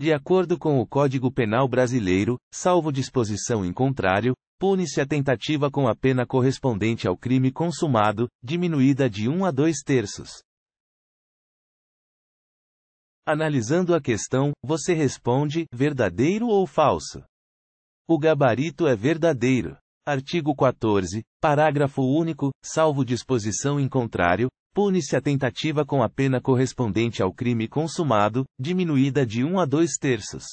De acordo com o Código Penal Brasileiro, salvo disposição em contrário, pune-se a tentativa com a pena correspondente ao crime consumado, diminuída de 1 a 2 terços. Analisando a questão, você responde: verdadeiro ou falso? O gabarito é verdadeiro. Artigo 14, parágrafo único, salvo disposição em contrário, pune-se a tentativa com a pena correspondente ao crime consumado, diminuída de 1 a 2 terços.